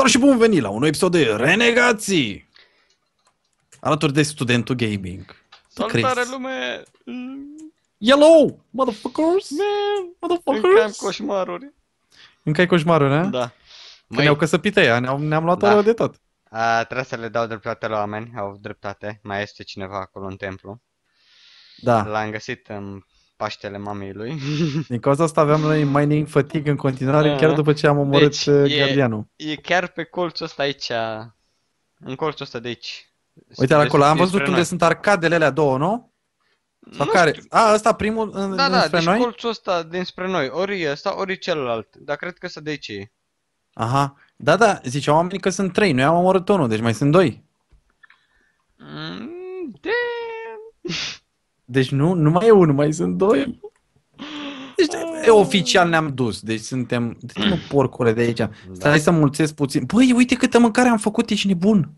Salut și bun venit la un nou episod de Renegații! Alături de studentul gaming. Salutare lume! Hello, motherfuckers! Man, motherfuckers! Încă am coșmaruri. Încă ai coșmaruri, ne? Da. Că Măi... ne-au căsăpit aia, ne-au, ne-am luat da. de tot. A, trebuie să le dau dreptate la oameni, au dreptate. Mai este cineva acolo în templu. Da. L-am găsit în Paștele mamei lui. Din cauza asta aveam noi mining fatigue în continuare, da. chiar după ce am omorât deci, uh, gardianul. E, e chiar pe colțul ăsta aici, în colțul ăsta de aici. Uite acolo, am văzut unde noi. sunt arcadele alea două, nu? Sau nu care? Știu. A, ăsta primul în, da, da, deci noi? colțul ăsta dinspre noi. Ori ăsta, ori celălalt. Dar cred că să de aici e. Aha. Da, da, ziceau oamenii că sunt trei. Noi am omorât unul, deci mai sunt doi. Mm, de... Deci nu, nu mai e unul, mai sunt doi. Deci, e, ah. oficial ne-am dus, deci suntem... De deci mă, porcule, de aici? Da. Stai să mulțesc puțin. Băi, uite câtă mâncare am făcut, ești nebun!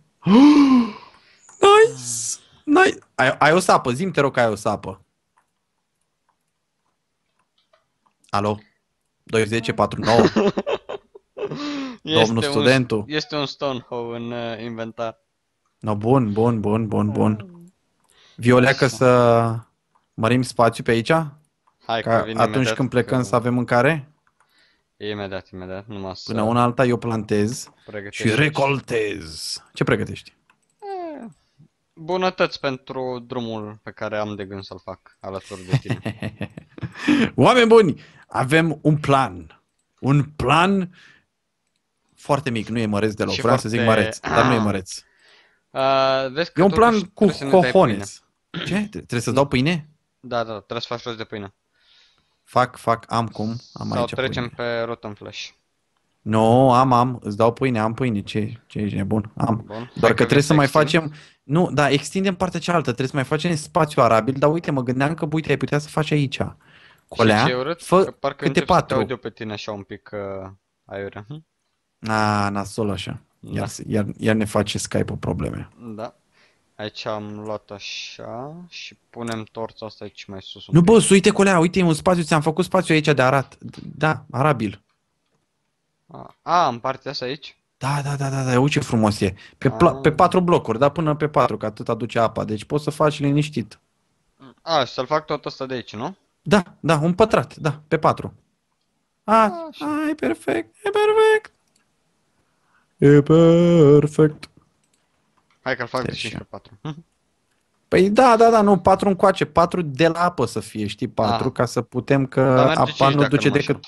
nice! nice. Ai, ai o sapă, zim te rog că ai o sapă. Alo? 2049? 49 este Domnul un, studentul. Este un Stonehow în uh, inventar. No, bun, bun, bun, bun, bun. Ah. Violeacă să mărim spațiu pe aici? Hai că vin atunci când plecăm că... să avem mâncare? Imediat, imediat. Numai să... Până una alta eu plantez Pregătești. și recoltez. Ce pregătești? E, eh, bunătăți pentru drumul pe care am de gând să-l fac alături de tine. Oameni buni, avem un plan. Un plan foarte mic, nu e măreț deloc. Și Vreau foarte... să zic măreț, dar nu e măreț. Uh, vezi că e un plan cu cojones. Ce? Trebuie să dau pâine? Da, da, trebuie să faci rost de pâine. Fac, fac, am cum. Am Sau aici trecem pâine. pe Rotten Flash. Nu, no, am, am, îți dau pâine, am pâine, ce, ce ești nebun, am. Bun. Doar Hai că, că trebuie să mai facem, nu, da, extindem partea cealaltă, trebuie să mai facem spațiu arabil, dar uite, mă gândeam că, uite, ai putea să faci aici. Colea, ce urât, fă că parcă câte patru. Parcă pe tine așa un pic uh, aiurea. Hm? A, nasol așa. Iar, da. iar, iar ne face Skype-ul probleme. Da. Aici am luat așa și punem torța asta aici mai sus. Nu bă, uite colea, uite, e un spațiu, ți-am făcut spațiu aici de arat. Da, arabil. A, a în partea asta aici? Da, da, da, da, da, uite ce frumos e. Pe, ah. pe patru blocuri, da, până pe patru, că atât aduce apa. Deci poți să faci liniștit. A, și să-l fac tot asta de aici, nu? Da, da, un pătrat, da, pe patru. A, a, e perfect, e perfect. E perfect. Hai că-l fac de 5 pe 4. Păi da, da, da, nu, 4 încoace, 4 de la apă să fie, știi, 4, ah. ca să putem că apa nu duce nu decât...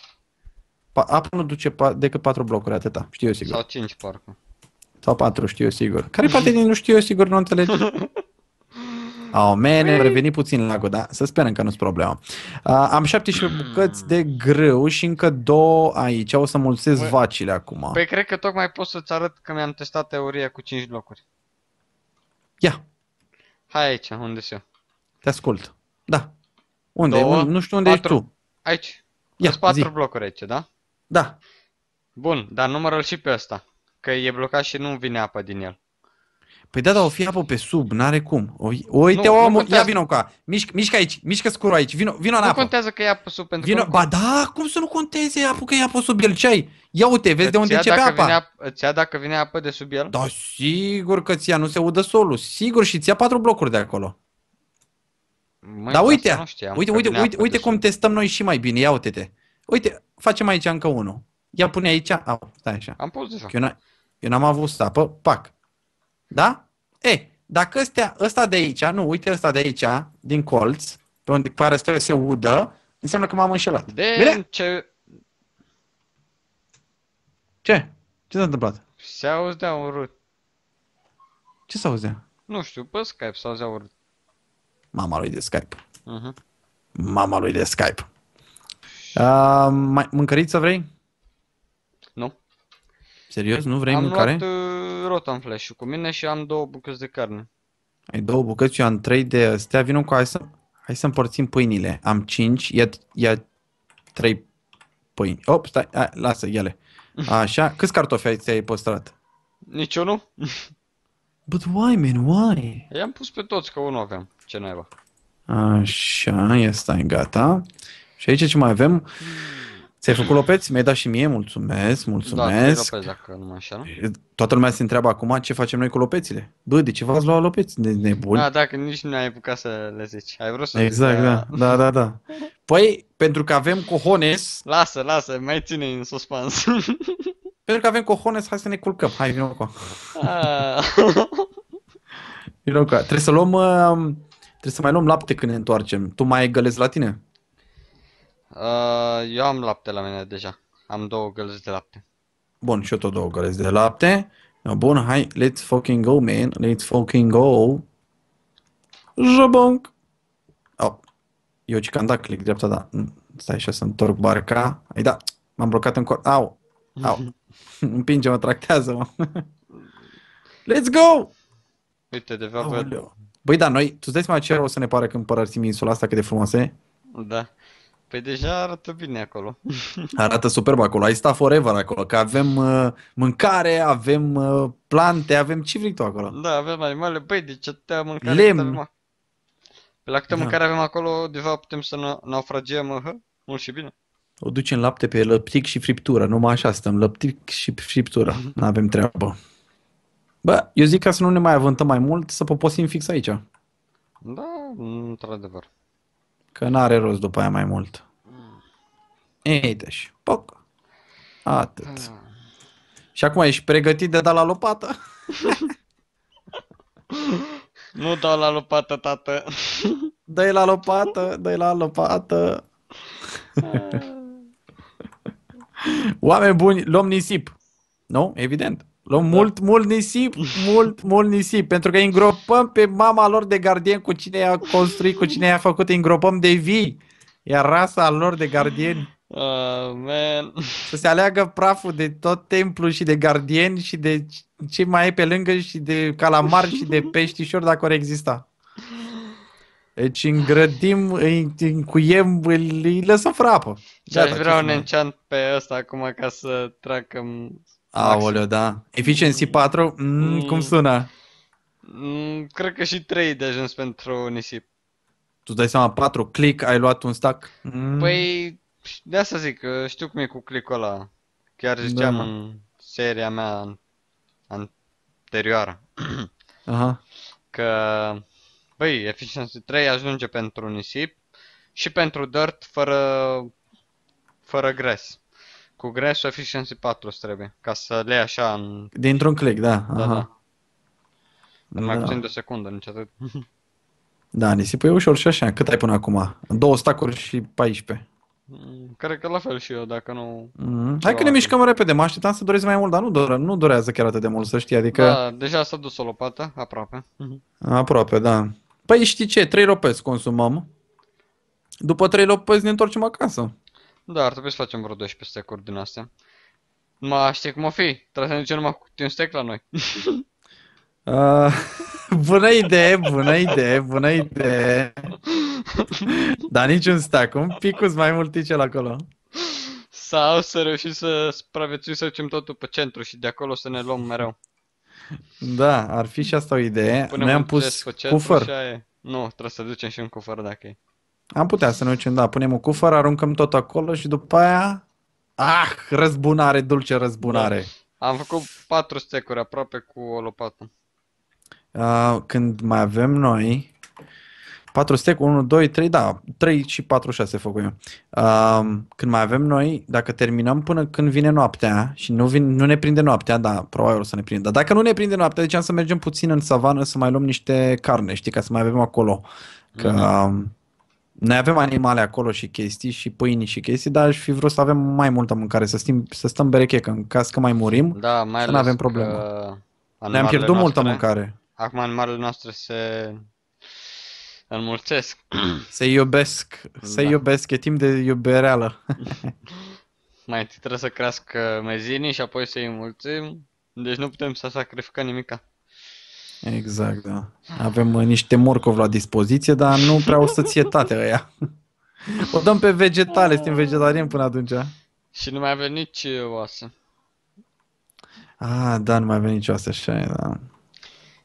Pa, apa nu duce pa, decât 4 blocuri, atâta, știu eu sigur. Sau 5, parcă. Sau 4, știu eu sigur. Care parte din nu știu eu sigur, nu înțelegi? Au, man, am păi- revenit puțin la da? Să sperăm că nu-s problemă. Uh, am 17 bucăți de grâu și încă două aici. O să mulțesc Bă, păi- vacile acum. Păi cred că tocmai pot să-ți arăt că mi-am testat teoria cu 5 blocuri. Ia. Hai aici, unde sunt eu. Te ascult. Da. Unde? Două, nu știu unde patru. ești tu. Aici. Ia, sunt patru zi. blocuri aici, da? Da. Bun, dar numărul și pe ăsta. Că e blocat și nu vine apă din el. Păi da, dar o fi apă pe sub, n-are cum. uite, nu, omul, nu ia vino cu mișcă, mișcă aici, mișcă scurul aici, vino, vino în apă. Nu contează că e apă sub pentru vino, că... Ba da, cum să nu conteze apă că e apă sub el, ce ai? Ia uite, vezi de unde începe apa. Vine, îți ia dacă vine apă de sub el? Da, sigur că ți ia, nu se udă solul, sigur și ți ia patru blocuri de acolo. Măi, da, uite, știam, uite, uite, uite, uite cum testăm noi și mai bine, ia uite-te. Uite, facem aici încă unul. Ia pune aici, au, stai așa. Am pus deja. Eu n-am avut apă, pac. Da? E, eh, dacă ăstea, ăsta de aici, nu, uite ăsta de aici, din colț, pe unde pare să se udă, înseamnă că m-am înșelat. De Bine? ce... Ce? Ce s-a întâmplat? Se auzea un rut. Ce s-a auzea? Nu știu, pe Skype s-a auzea un rut. Mama lui de Skype. Uh-huh. Mama lui de Skype. Uh, mai, mâncăriță vrei? Nu. Serios? Păi, nu vrei am mâncare? Am luat uh, rotan flash cu mine și am două bucăți de carne. Ai două bucăți, eu am trei de astea. Vino cu hai să, hai să împărțim pâinile. Am cinci, ia, ia trei pâini. Op, stai, a, lasă, ele. Așa, câți cartofi ai, ți-ai păstrat? Niciunul. But why, man, why? Păi, i-am pus pe toți, că unul aveam. Ce naiba. Așa, ia stai, gata. Și aici ce mai avem? Mm. Ți-ai făcut lopeți? Mi-ai dat și mie? Mulțumesc, mulțumesc. Da, Lopez, dacă nu așa, nu? Toată lumea se întreabă acum ce facem noi cu lopețile. Bă, de ce v-ați luat lopeți? Ne nebuni? Da, dacă nici nu ai apucat să le zici. Ai vrut să Exact, zici, da. da. da, da, da. Păi, pentru că avem cohones... Lasă, lasă, mai ține în suspans. pentru că avem cohones, hai să ne culcăm. Hai, vină cu ah. Vină cu Trebuie să luăm... Um, trebuie să mai luăm lapte când ne întoarcem. Tu mai gălezi la tine? Uh, eu am lapte la mine deja. Am două gălzi de lapte. Bun, și eu tot două gălzi de lapte. Bun, hai, let's fucking go, man. Let's fucking go. Jabonc. Oh, eu ce am dat click dreapta, da. Mm, stai și să întorc barca. Ai da, m-am blocat în cor... Au, au. Împinge-mă, tractează-mă. let's go! Uite, de fapt... Băi, da, noi, tu-ți dai seama ce o să ne pare când părăsim insula asta cât de frumoase? Da. Păi deja arată bine acolo. Arată superb acolo. Ai stat forever acolo, că avem uh, mâncare, avem uh, plante, avem ce vrei tu acolo. Da, avem animale. Băi, ce te mâncare Lemn. Avem... Pe la câte da. mâncare avem acolo, de fapt putem să naufragiem uh, mult și bine. O ducem lapte pe lăptic și friptură. Numai așa stăm, lăptic și friptură. Mhm. Nu avem treabă. Bă, eu zic ca să nu ne mai avântăm mai mult, să poposim fix aici. Da, într-adevăr. Că n-are rost după aia mai mult. Mm. Ei, deci, poc. Atât. Mm. Și acum ești pregătit de dat da la lopată? nu dau la lopată, tată. Dă-i la lopată, dă-i la lopată. Oameni buni, luăm nisip. Nu? Evident. Luăm da. mult, mult nisip, mult, mult nisip, pentru că îngropăm pe mama lor de gardien cu cine i-a construit, cu cine i-a făcut, îngropăm de vii. Iar rasa lor de gardieni Uh, ah, man. Să se aleagă praful de tot templu și de gardieni și de ce mai e pe lângă și de calamar și de peștișori dacă or exista. Deci îngrădim, îi încuiem, îi, îi lăsăm frapă. Și da, deci vreau un enchant pe ăsta acum ca să tracăm, Aoleo, da. Efficiency 4? Mm, mm, cum mm. sună? Mm, cred că și 3 de ajuns pentru nisip. Tu dai seama, 4 click, ai luat un stack? Mm. Păi, de asta zic, știu cum e cu click-ul ăla. Chiar ziceam da. în seria mea anterioară. Aha. Că, băi, Efficiency 3 ajunge pentru nisip și pentru dirt fără, fără gres. Cu Grass Efficiency 4 trebuie, ca să le așa în... Dintr-un click, da. Da, Aha. da. mai da. puțin de secundă, nici atât. Da, nici. e ușor și așa. Cât ai până acum? Două stacuri și 14. Mm, cred că la fel și eu, dacă nu... Mm-hmm. Hai că ne mișcăm repede, mă așteptam să dorezi mai mult, dar nu, dore, nu durează chiar atât de mult, să știi, adică... Da, deja s-a dus o lopată, aproape. Aproape, da. Păi știi ce, trei lopezi consumăm, după trei lopezi ne întorcem acasă. Da, ar trebui să facem vreo 12 stack-uri din astea. Mă știi cum o fi, trebuie să ne ducem numai cu un stack la noi. Uh, bună idee, bună idee, bună idee. Dar niciun stack, un picuț mai multicel acolo. Sau să reușim să supraviețuim, să ducem totul pe centru și de acolo să ne luăm mereu. Da, ar fi și asta o idee. ne Noi am pus cufăr. Nu, trebuie să ducem și un cufăr dacă e. Am putea să ne ducem, da, punem o cufăr, aruncăm tot acolo și după aia... Ah, răzbunare, dulce răzbunare. Da. Am făcut patru stecuri aproape cu o lopată. Uh, când mai avem noi... 4 stec, 1, 2, 3, da, 3 și 4, 6 fac eu. Uh, când mai avem noi, dacă terminăm până când vine noaptea și nu, vin, nu ne prinde noaptea, da, probabil o să ne prindă. Dar dacă nu ne prinde noaptea, deci am să mergem puțin în savană să mai luăm niște carne, știi, ca să mai avem acolo. Că, mm-hmm. Noi avem animale acolo și chestii și pâini și chestii, dar aș fi vrut să avem mai multă mâncare, să, stim, să stăm bereche, că în caz că mai murim, da, mai să nu avem probleme. Ne-am pierdut noastre, multă mâncare. Acum animalele noastre se înmulțesc. Se iubesc, se da. iubesc, e timp de iubereală. mai întâi trebuie să crească mezinii și apoi să-i înmulțim, deci nu putem să sacrificăm nimica. Exact, da. Avem uh, niște morcovi la dispoziție, dar nu prea o tate aia. O dăm pe vegetale, suntem vegetarieni până atunci. Și nu mai avem nici uh, oase. Ah, da, nu mai avem nici oase, așa e, da.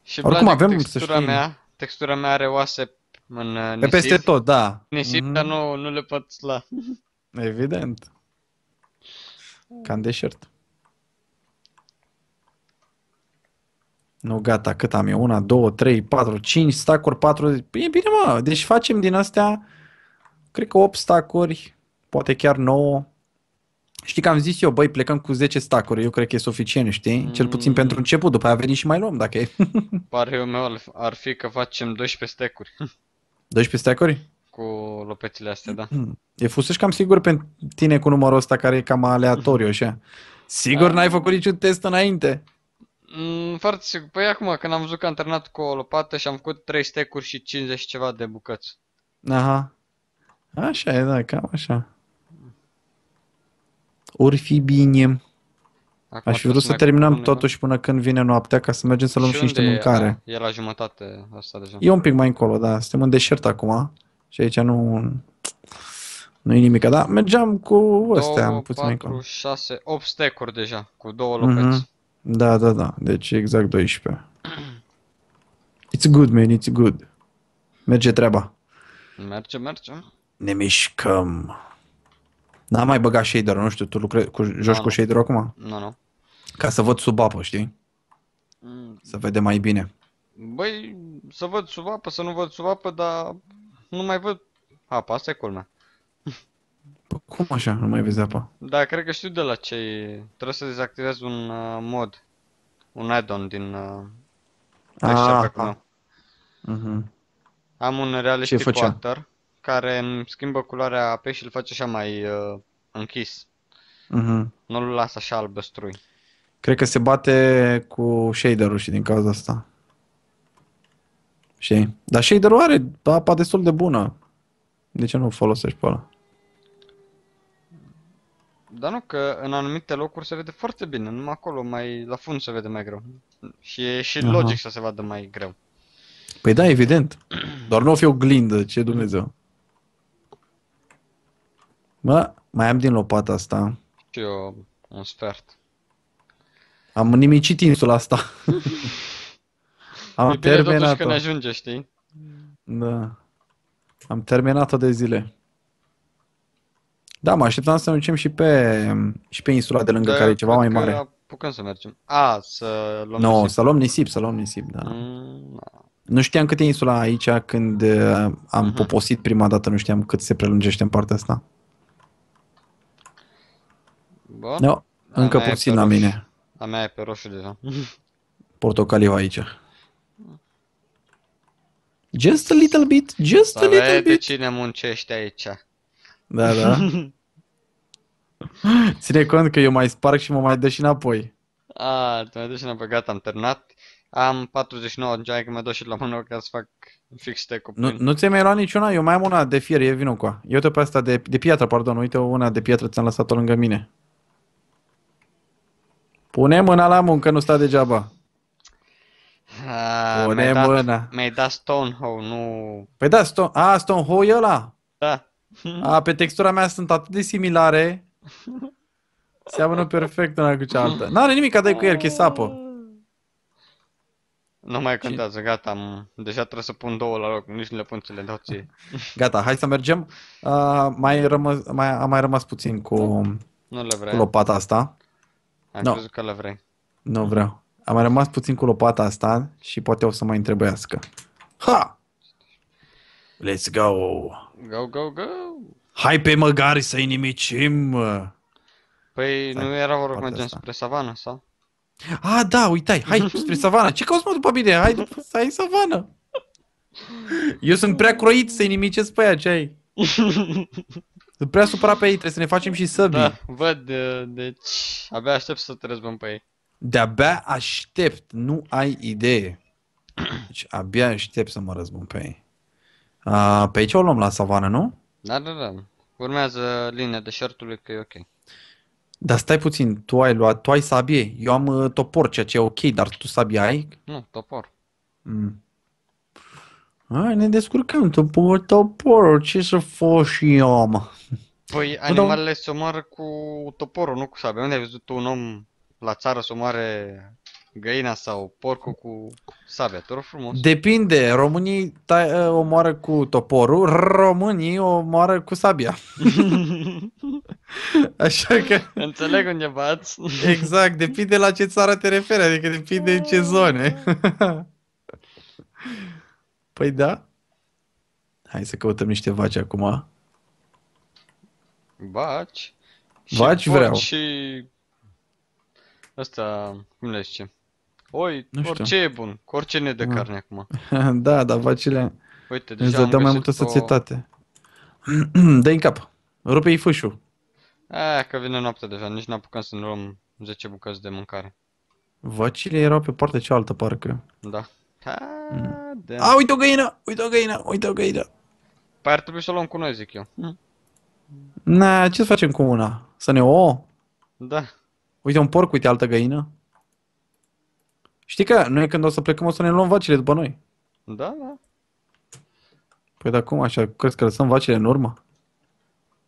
Și Oricum Vlad, avem, textura să știi... mea, textura mea are oase în uh, nisip. Pe peste tot, da. Nisip, mm-hmm. dar mm. nu, nu le pot la. Evident. Cam deșert. Mm. Nu, gata, cât am eu? Una, două, trei, patru, cinci stacuri, patru... E bine, mă, deci facem din astea, cred că 8 stacuri, poate chiar 9. Știi că am zis eu, băi, plecăm cu 10 stacuri, eu cred că e suficient, știi? Mm. Cel puțin pentru început, după aia venim și mai luăm, dacă e. Pare meu ar fi că facem 12 stacuri. 12 stacuri? Cu lopețile astea, da. E fusești cam sigur pentru tine cu numărul ăsta care e cam aleatoriu, așa. Sigur da. n-ai făcut niciun test înainte. Mm, foarte sigur. Păi acum, când am văzut că am terminat cu o lopată și am făcut 3 stecuri și 50 ceva de bucăți. Aha. Așa e, da, cam așa. Ori fi bine. Acum Aș fi vrut să terminăm până totuși până când vine noaptea ca să mergem să luăm și, și niște mâncare. Da, e, la jumătate asta deja. E un pic mai încolo, da. Suntem în deșert acum și aici nu... Nu e nimic, dar mergeam cu ăstea am puțin 4, mai 6, 8 stecuri deja, cu două lopeți. Mm-hmm. Da, da, da. Deci exact 12. It's good, man, it's good. Merge treaba. Merge, merge. Ne mișcăm. N-am mai băgat shader nu știu, tu lucrezi cu, joci no, cu shader acum? Nu, no, nu. No. Ca să văd sub apă, știi? Mm. Să vedem mai bine. Băi, să văd sub apă, să nu văd sub apă, dar nu mai văd apa, asta e culmea. Păi cum așa, nu mai vezi apa? Da, cred că știu de la ce Trebuie să dezactivez un uh, mod. Un add-on din... Uh, ah, ah. Uh-huh. Am un realistic water care îmi schimbă culoarea apei și îl face așa mai uh, închis. Uh-huh. Mhm. Nu-l las așa albăstrui. Cred că se bate cu shader-ul și din cauza asta. Și, Dar shader-ul are apa destul de bună. De ce nu folosești pe ăla? Dar nu, că în anumite locuri se vede foarte bine, numai acolo, mai la fund se vede mai greu. Și e și Aha. logic să se vadă mai greu. Păi da, evident. Doar nu o fi o glindă, ce Dumnezeu. Mă, mai am din lopata asta. Și eu un sfert. Am nimicit insula asta. am e bine terminat-o. că ne ajunge, știi? Da. Am terminat-o de zile. Da, mă așteptam să mergem și pe, și pe insula de lângă, da, care e ceva mai mare. Apucăm să mergem. A, să luăm no, nisip. să luăm nisip, să luăm nisip, da. Mm, da. Nu știam cât e insula aici când uh, am mm-hmm. poposit prima dată, nu știam cât se prelungește în partea asta. Bun. No, încă a puțin la mine. A mea e pe roșu deja. Portocaliu aici. Just a little bit, just a little bit. cine muncește aici. Da, da. Ține cont că eu mai sparg și mă mai dă și înapoi. A, te mai dă și înapoi, gata, am terminat. Am 49, încearcă că mă dă și la mână ca să fac fix de cu Nu, nu ți-ai mai luat niciuna? Eu mai am una de fier, e vinul cu a. Eu te pe asta de, de piatră, pardon, uite una de piatră ți-am lăsat-o lângă mine. Pune mâna la muncă, nu sta degeaba. A, Pune mi-ai mâna. mi-ai dat Stonehenge, nu... Păi da, Stone... A, Stonehenge e ăla? Da. A, pe textura mea sunt atât de similare. Seamănă perfect una cu cealaltă. N-are nimic a dai cu el, că e sapă. Nu mai contează, gata, am... deja trebuie să pun două la loc, nici nu le pun cele dau ție. Gata, hai să mergem. Uh, mai rămas, mai, am mai rămas puțin cu, nu le vrei. cu lopata asta. Am no. crezut că le vrei. Nu vreau. Am mai rămas puțin cu lopata asta și poate o să mai întrebească. Ha! Let's go! Go, go, go! Hai pe măgari să-i nimicim! Păi da, nu era vorba că mergem asta. spre savana, sau? A, da, uitai, hai spre savana. Ce cauți mă după mine? Hai, după, să ai savana. Eu sunt prea croit să-i nimicesc pe aia, ce ai? Sunt prea supărat pe ei, trebuie să ne facem și săbii. Da, văd, uh, deci abia aștept să te răzbăm pe ei. De-abia aștept, nu ai idee. Deci abia aștept să mă răzbun pe ei. A, pe aici o luăm la savană, nu? Da, da, da. Urmează linia șertului că e ok. Dar stai puțin, tu ai luat, tu ai sabie, eu am uh, topor, ceea ce e ok, dar tu sabie ai? Nu, topor. Mm. Hai, ne descurcăm, topor, topor, ce să fost și eu, mă? Păi animalele se omoară cu toporul, nu cu sabie. Unde ai văzut un om la țară să omoare găina sau porcul cu sabia, te rog frumos. Depinde, românii tai, ă, omoară cu toporul, românii omoară cu sabia. Așa că... Înțeleg unde bați. exact, depinde la ce țară te referi, adică depinde în ce ah. zone. păi da. Hai să căutăm niște vaci acum. Vaci? Vaci vreau. Și Asta, cum le zicem? Oi, nu știu. orice e bun, cu orice ne de da. carne acum. da, dar vacile Uite, deci deja îți dă mai multă o... sățietate. Dă-i în cap, rupe-i fâșul. Aia, că vine noaptea deja, nici n-apucăm să ne luăm 10 bucăți de mâncare. Vacile erau pe partea cealaltă, parcă. Da. Ha, mm. A, uite o găină, uite o găină, uite o găină. Păi ar trebui să o luăm cu noi, zic eu. Mm. Na, ce facem cu una? Să ne o? Da. Uite un porc, uite altă găină. Știi că noi când o să plecăm o să ne luăm vacile după noi. Da, da. Păi dar cum așa? Crezi că lăsăm vacile în urmă?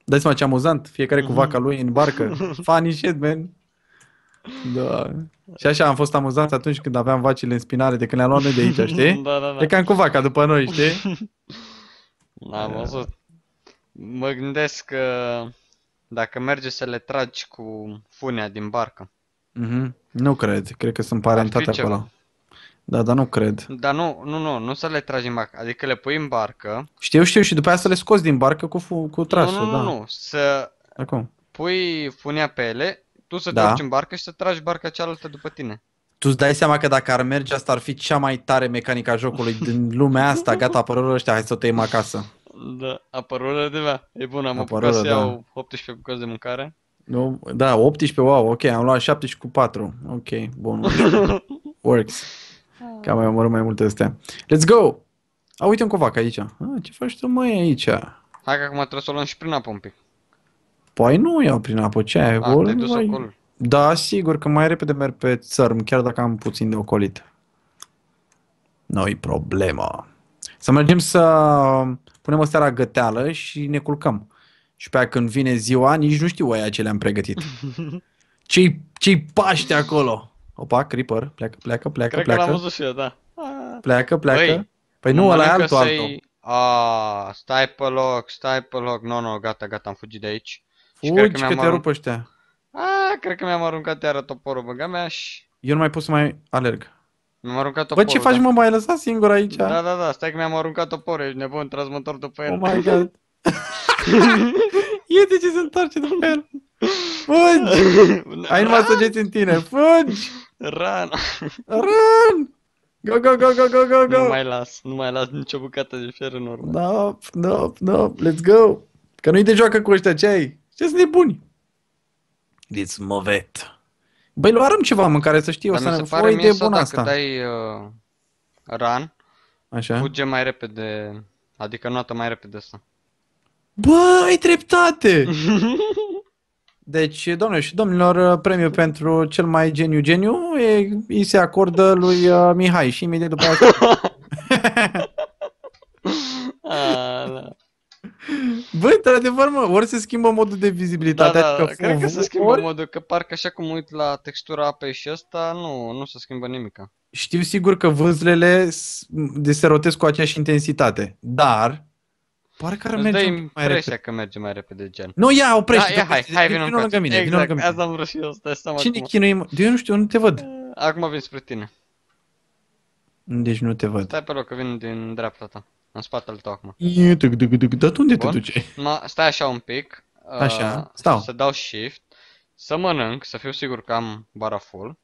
Dai seama ce amuzant. Fiecare mm-hmm. cu mhm. vaca lui în barcă. Funny shit, man. Da. Și așa am fost amuzant atunci când aveam vacile în spinare, de când le-am luat noi de aici, știi? da, da, da. E cam cu vaca după noi, știi? N-am da. văzut. Mă gândesc că dacă merge să le tragi cu funea din barcă. Mm-hmm. Nu cred, cred că sunt parentate acolo. Ceva. Da, dar nu cred. Dar nu, nu, nu, nu să le tragi în barcă, adică le pui în barcă. Știu, știu, și după aia să le scoți din barcă cu, cu trasul, nu, nu, da. Nu, nu, să Acum. pui funia pe ele, tu să da. te în barcă și să tragi barca cealaltă după tine. Tu îți dai seama că dacă ar merge asta ar fi cea mai tare mecanica jocului din lumea asta, gata, apărurile ăștia, hai să o tăiem acasă. Da, apărurile de mea. E bun, am apărurile, apucat să da. iau 18 bucăți de mâncare. Nu, da, 18, wow, ok, am luat 17 cu 4. Ok, bun. Works. cam mai omorât mai multe astea. Let's go! A, uite un covac aici. A, ce faci tu, mai aici? Hai că acum trebuie să o luăm și prin apă un pic. Păi nu iau prin apă, ce ai? Ah, te mai... Da, sigur că mai repede merg pe țărm, chiar dacă am puțin de ocolit. Noi problema. Să mergem să punem o seara găteală și ne culcăm. Și pe aia când vine ziua, nici nu știu aia ce le-am pregătit. Ce-i, ce paște acolo? Opa, Creeper, pleacă, pleacă, pleacă, Cred pleacă. Cred că l-am văzut și eu, da. Pleacă, pleacă. Băi, păi nu, ăla e altul, altul. A, stai pe loc, stai pe loc. Nu, no, nu, no, gata, gata, am fugit de aici. Fugi, că, că te rup ăștia. A, cred că mi-am aruncat iară toporul, băga mea și... Eu nu mai pot să mai alerg. Mi-am aruncat toporul. Bă, ce faci, da. mă, mai lăsat singur aici? Da, da, da, stai că mi-am aruncat toporul, ești nebun, transmător după el. Oh my god. Iete ce se întoarce după el. Fugi! Ai numai săgeți în tine. Fugi! Run! Run! Go, go, go, go, go, go, go! Nu mai las, nu mai las nicio bucată de fier în urmă. No, no, no, let's go! Că nu-i de joacă cu ăștia, ce ai? Ce sunt nebuni? It's movet. Băi, luarăm ceva mâncare, să știu, Dar o să ne pare mie bună asta. Dacă dai uh, run, Așa. fuge mai repede, adică notă mai repede asta. Bă, ai dreptate! Deci, domnilor și domnilor, premiul pentru cel mai geniu geniu e, îi se acordă lui uh, Mihai și imediat după asta... Bă, într-adevăr, mă, ori se schimbă modul de vizibilitate. Da, adică da, cred că se schimbă ori... modul, că parcă așa cum uit la textura apei și asta, nu, nu se schimbă nimic. Știu sigur că vânzlele se rotesc cu aceeași intensitate, dar Pare că ar Îți merge un pic mai repede. că merge mai repede, gen. Nu, ia, oprește! Da, ia, hai, hai, vină lângă mine, exact, vină lângă mine. Exact, Asta am vrut și eu, stai seama Cine acum. chinuim? Eu nu știu, nu te văd. Eh, acum vin spre tine. Deci nu te văd. Stai pe loc, că vin din dreapta ta. În spatele tău acum. Dar unde te duci? Stai așa un pic. Așa, eh, stau. Să dau shift. Să mănânc, să fiu sigur că am bara full.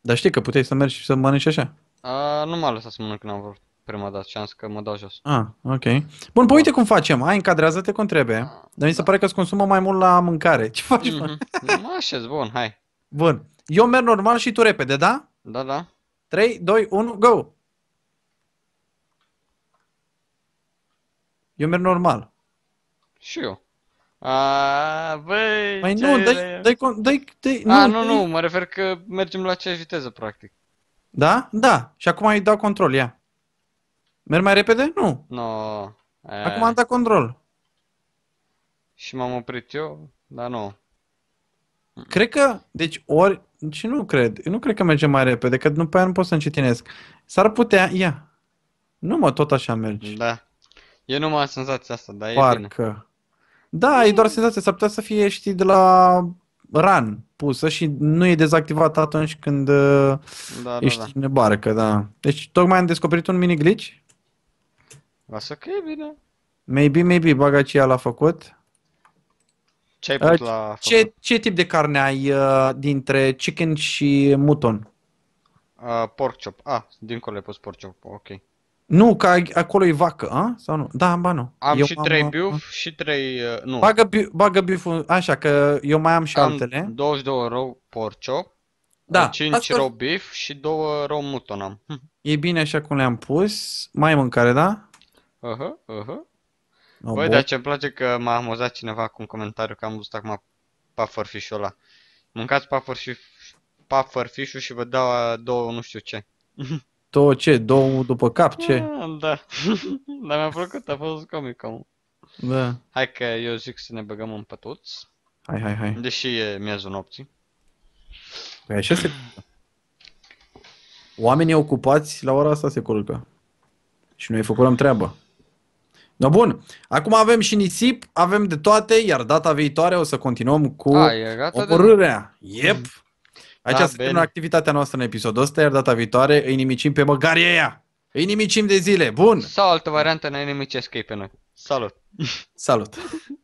Dar știi că puteai să mergi și să mănânci așa. A, eh, nu m-a lăsat să mănânc când am vrut prima dată și am zis că mă dau jos. Ah, ok. Bun, păi da. uite cum facem. Ai, încadrează-te cum trebuie. Ah, Dar mi se da. pare că îți consumă mai mult la mâncare. Ce faci, mm-hmm. mă? mă mhm. așez, bun, hai. Bun. Eu merg normal și tu repede, da? Da, da. 3, 2, 1, go! Eu merg normal. Și eu. A, băi, Mai păi nu, dai, dai, dai, dai, nu, A, nu, nu, mă refer că mergem la aceeași viteză, practic. Da? Da. Și acum îi dau control, ia. Merg mai repede? Nu. No. E... Acum am dat control. Și m-am oprit eu, dar nu. Cred că, deci ori, și nu cred, eu nu cred că merge mai repede, că după aia nu pot să încetinesc. S-ar putea, ia. Nu mă, tot așa mergi. Da. Eu nu am senzația asta, dar Parcă. e bine. Da, e doar senzația, s-ar putea să fie, știi, de la ran pusă și nu e dezactivată atunci când da, uh, da ești da, da. în barcă, da. Deci tocmai am descoperit un mini glitch Lasă că e bine. Maybe, maybe, baga ce l-a făcut. Ce ai put uh, ă, la făcut? ce, ce tip de carne ai uh, dintre chicken și mutton? Uh, pork chop. Ah, dincolo ai pus pork chop, ok. Nu, că acolo e vacă, a? Sau nu? Da, ba nu. Am eu și am, trei uh, beef a... Uh. și trei... Uh, nu. Bagă, bagă beef așa, că eu mai am și am altele. 22 rou pork chop, da, 5 asta... row beef și 2 rou mutton am. E bine așa cum le-am pus. Mai mâncare, da? Uh-huh, uh-huh. Băi, dar ce-mi place că m-a amuzat cineva cu un comentariu că am văzut acum pufferfish-ul ăla. Mâncați pufferfish-ul și vă dau două nu știu ce. Două ce? Două după cap ce? Ah, da, dar mi-a plăcut, a fost comic omul. Da. Hai că eu zic să ne băgăm în pătuți. Hai, hai, hai. Deși e miezul nopții. Păi așa se... Oamenii ocupați la ora asta se culcă. Și noi făcurăm treaba. No, bun. Acum avem și nisip, avem de toate, iar data viitoare o să continuăm cu A, oporârea. De... Yep. Mm. Aici da, se termină activitatea noastră în episodul ăsta, iar data viitoare îi nimicim pe măgarie aia. Îi nimicim de zile. Bun. Sau altă variantă, ne nimicesc ei pe noi. Salut. Salut.